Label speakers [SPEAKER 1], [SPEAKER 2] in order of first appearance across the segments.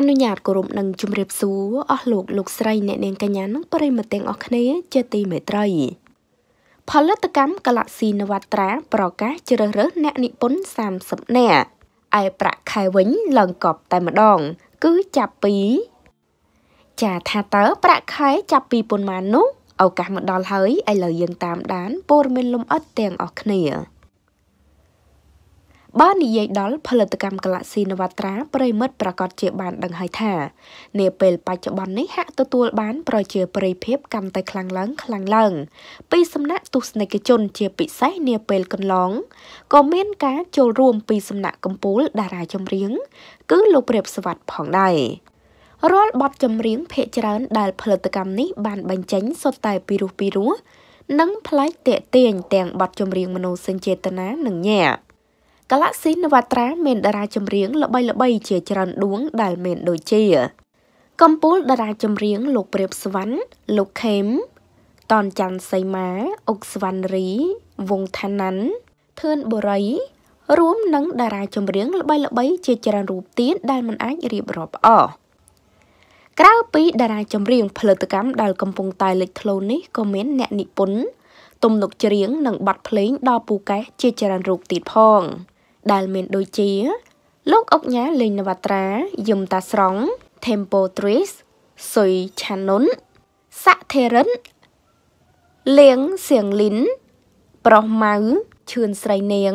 [SPEAKER 1] អនុញ្ញាតគោរពនិងជម្រាបសួរអស់លោកលោកស្រីអ្នកនាងកញ្ញានិងប្រិមត្តទាំងអស់គ្នាជាទីមេត្រី ផលិតកម្ម Galaxy នវត្រា ប្រកាសជ្រើសរើសអ្នកនិពន្ធ30នាក់ឯប្រាក់ខែវិញឡើងកប់តែម្ដង គឺចាប់ពី ចាថាតើប្រាក់ខែចាប់ពីប៉ុន្មាននោះឱកាសមកដល់ហើយឥឡូវយើងតាមដានព័ត៌មានលំអិតទាំងអស់គ្នាបើនិយាយដល់ផលិតកម្មកឡាស៊ីនវត្រាប្រិមិត្តប្រកាសជាបានដឹងហើយថានាពេល បច្ចុប្បន្ននេះហាក់ទទួលបានប្រជាប្រិយភាពកាន់តែខ្លាំងឡើងខ្លាំងឡើងពីសំណាក់ទស្សនិកជន ជាពិសេសនាពេលកន្លងក៏មានការចូលរួម ពីសំណាក់កម្ពុជាតារាចម្រៀង គឺលោកព្រាបសវັດផងដែររាល់បទចម្រៀងភាគច្រើនដែល ផលិតកម្មនេះបានបញ្ចេញសុទ្ធតែពីរោះពីរោះនិង ផ្លែកតេទៀងទាំងបទចម្រៀងមនោសញ្ចេតនានិងញ៉ា Galaxy Navatra មានតារាចម្រៀងល្បីៗជាច្រើនដួង ដែលមានដូចជាកំពូលតារាចម្រៀង លោកព្រាបស្វណ្ណលោកខេមតនច័ន្ទសីមាអុកស្វណ្ណរីវងឋាន័នធឿនបុរីរួមនឹងតារាចម្រៀងល្បីៗជាច្រើនរូបទៀតដែលមិនអាចរៀបរាប់អស់ក្រៅពីតារាចម្រៀងផលិតកម្មដែលកំពុងតែលេចធ្លោនេះក៏មាន អ្នកនិពន្ធទំនុកច្រៀងនិងបទភ្លេងដល់ពូកែជាច្រើនរូបទៀតផង។ដែលមានដូចជា លោកអុកញ៉ាលេងនវត្រាយមតាស្រង់ Tempo Tris សុយឆានុនសាក់ថេរិនលៀងសៀងលីនប្រុសម៉ៅឈឿនស្រីនាង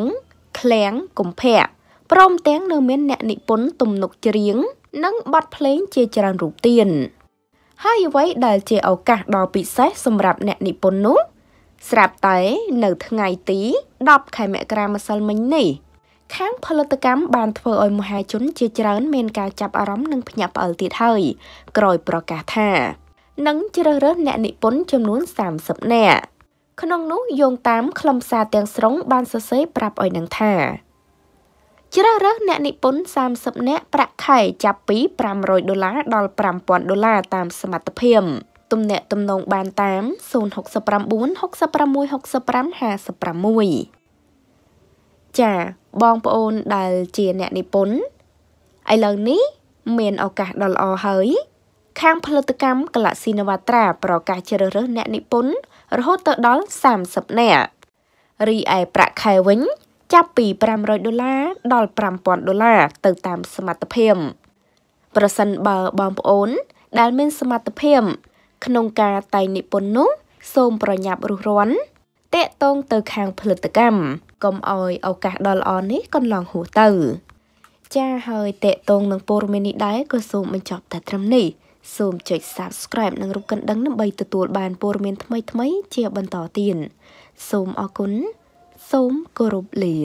[SPEAKER 1] ឃ្លៀងកុម្ភៈព្រមទាំងនៅមានអ្នកនិពន្ធទំនុកច្រៀងនិងបទភ្លេងជាច្រើនរូបទៀតហើយអ្វីដែលជាឱកាសដ៏ពិសេសសម្រាប់អ្នកនិពន្ធនោះស្រាប់តែនៅថ្ងៃទី10ខែមករាម្សិលមិញនេះខាងផលិតកម្មបានធ្វើឲ្យមហាជន ជាច្រើនមានការចាប់អារម្មណ៍និងភ្ញាក់ផ្អើលទៀតហើយក្រោយប្រកាសថានឹងជ្រើសរើសអ្នកនិពន្ធចំនួន30នាក់ក្នុងនោះយោងតាមខ្លឹមសារទាំងស្រុង បានសរសេរប្រាប់ឲ្យនឹងថាជ្រើសរើសអ្នកនិពន្ធ30នាក់ប្រាក់ខែចាប់ពី500ដុល្លារដល់5000ដុល្លារតាមសមត្ថភាពទំនាក់ទំនងបានតាម069 66 65 56ចាបងប្អូនដែលជាអ្នកនិពន្ធឥឡូវនេះ មានឱកាសដ៏ល្អហើយ ខាងផលិតកម្ម Galaxy Navatra ប្រកាសជ្រើសរើសអ្នកនិពន្ធរហូតទៅដល់30នាក់រីឯប្រាក់ខែវិញចាប់ពី500ដុល្លារដល់5000ដុល្លារទៅតាមសមត្ថភាពប្រសិនបើបងប្អូនដែលមានសមត្ថភាព ក្នុងការតែងនិពន្ធនោះសូមប្រញាប់រុះរាន់តាក់ទងទៅខាងផលិតកម្មកុំឲ្យឱកាសដ៏ល្អនេះកន្លងហួសទៅ ចាហើយតេតងនឹងព័ត៌មាននេះដែរក៏សូមបញ្ចប់តែត្រឹមនេះសូមចុច Subscribe និងរូបកណ្ដឹងដើម្បីទទួលបានព័ត៌មានថ្មីៗជាបន្តទៀតសូមអរគុណសូមគោរពលា